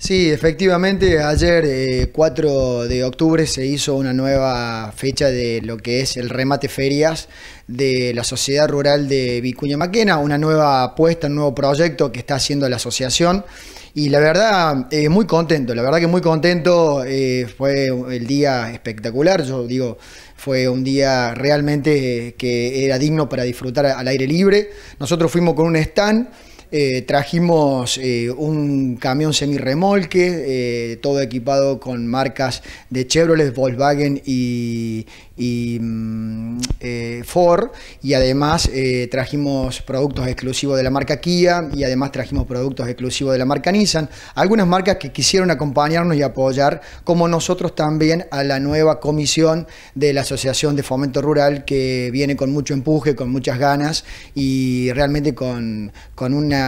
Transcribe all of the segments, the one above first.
Sí, efectivamente, ayer 4 eh, de octubre se hizo una nueva fecha de lo que es el remate ferias de la Sociedad Rural de Vicuña Maquena, una nueva apuesta, un nuevo proyecto que está haciendo la asociación. Y la verdad, eh, muy contento, la verdad que muy contento, eh, fue el día espectacular, yo digo, fue un día realmente que era digno para disfrutar al aire libre. Nosotros fuimos con un stand eh, trajimos eh, un camión semi remolque eh, todo equipado con marcas de Chevrolet, Volkswagen y, y mm, Ford. Y además trajimos productos exclusivos de la marca Kia y además trajimos productos exclusivos de la marca Nissan. Algunas marcas que quisieron acompañarnos y apoyar, como nosotros también, a la nueva comisión de la Asociación de Fomento Rural que viene con mucho empuje, con muchas ganas y realmente con una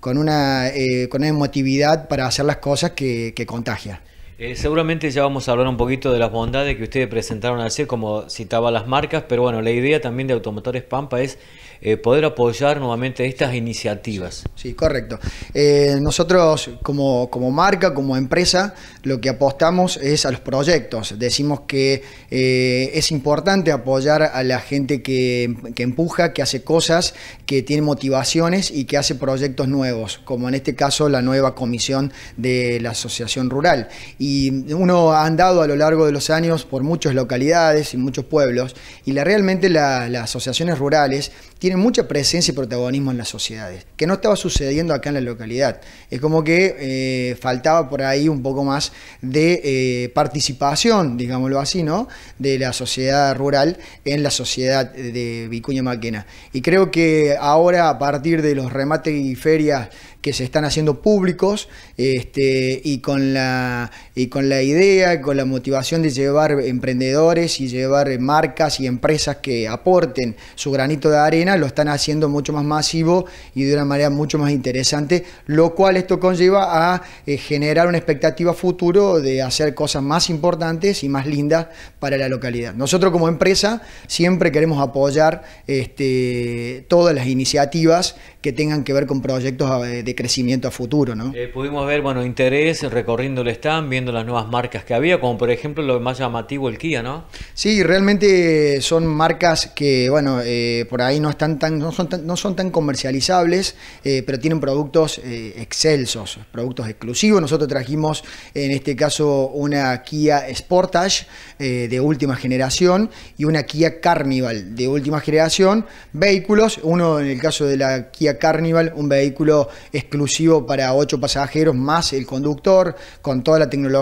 con una, eh, con emotividad para hacer las cosas que, que contagia. Eh, seguramente ya vamos a hablar un poquito de las bondades que ustedes presentaron ayer, como citaba las marcas, pero bueno, la idea también de Automotores Pampa es eh, poder apoyar nuevamente estas iniciativas. Sí, correcto. Eh, nosotros como, marca, como empresa, lo que apostamos es a los proyectos. Decimos que es importante apoyar a la gente que, que empuja, que hace cosas, que tiene motivaciones y que hace proyectos nuevos, como en este caso la nueva comisión de la Asociación Rural y uno ha andado a lo largo de los años por muchas localidades y muchos pueblos, y realmente las asociaciones rurales tienen mucha presencia y protagonismo en las sociedades, que no estaba sucediendo acá en la localidad. Es como que eh, faltaba por ahí un poco más de eh, participación, digámoslo así, ¿no? de la sociedad rural en la sociedad de Vicuña Maquena. Y creo que ahora, a partir de los remates y ferias que se están haciendo públicos, este, y con la y con la idea, con la motivación de llevar emprendedores y llevar marcas y empresas que aporten su granito de arena, lo están haciendo mucho más masivo y de una manera mucho más interesante, lo cual esto conlleva a eh, generar una expectativa futuro de hacer cosas más importantes y más lindas para la localidad. Nosotros como empresa siempre queremos apoyar este, todas las iniciativas que tengan que ver con proyectos eh, de crecimiento a futuro. Eh, pudimos ver bueno, interés recorriendo el stand, viendo las nuevas marcas que había, como por ejemplo lo más llamativo, el Kia, ¿no? Sí, realmente son marcas que, bueno, eh, por ahí no, están tan, no, son tan, comercializables, eh, pero tienen productos eh, excelsos, productos exclusivos. Nosotros trajimos, en este caso, una Kia Sportage de última generación y una Kia Carnival de última generación, vehículos, uno en el caso de la Kia Carnival, un vehículo exclusivo para ocho pasajeros más el conductor, con toda la tecnología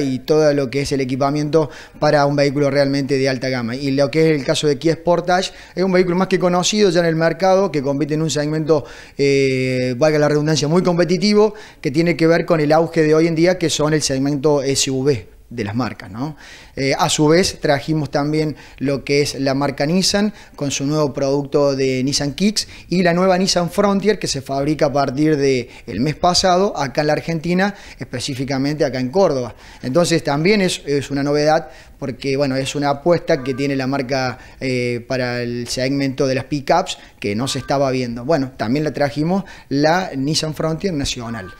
y todo lo que es el equipamiento para un vehículo realmente de alta gama. Y lo que es el caso de Kia Sportage, es un vehículo más que conocido ya en el mercado, que compite en un segmento, eh, valga la redundancia, muy competitivo, que tiene que ver con el auge de hoy en día, que son el segmento SUV de las marcas. ¿no? Eh, a su vez, trajimos también lo que es la marca Nissan con su nuevo producto de Nissan Kicks y la nueva Nissan Frontier que se fabrica a partir del el mes pasado acá en la Argentina, específicamente acá en Córdoba. Entonces, también es, es una novedad porque bueno, es una apuesta que tiene la marca eh, para el segmento de las pickups que no se estaba viendo. Bueno, también la trajimos la Nissan Frontier Nacional.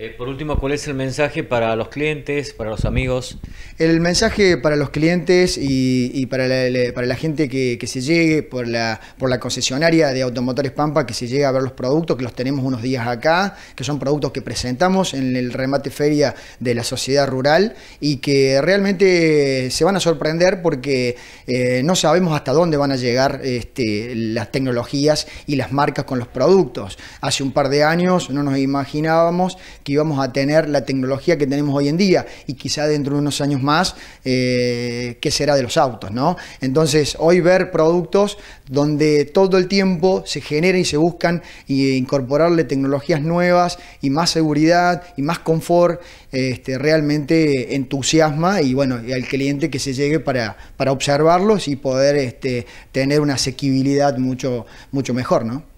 Eh, por último, ¿cuál es el mensaje para los clientes, para los amigos? El mensaje para los clientes y, para, la, gente que, se llegue por la, concesionaria de Automotores Pampa, que se llegue a ver los productos, que los tenemos unos días acá, que son productos que presentamos en el remate feria de la sociedad rural y que realmente se van a sorprender porque eh, no sabemos hasta dónde van a llegar este, las tecnologías y las marcas con los productos. Hace un par de años no nos imaginábamos que íbamos a tener la tecnología que tenemos hoy en día y quizá dentro de unos años más, eh, qué será de los autos, ¿no? Entonces, hoy ver productos donde todo el tiempo se genera y se buscan e incorporarle tecnologías nuevas y más seguridad y más confort, este, realmente entusiasma y bueno, y al cliente que se llegue para, observarlos y poder este, tener una asequibilidad mucho, mucho mejor, ¿no?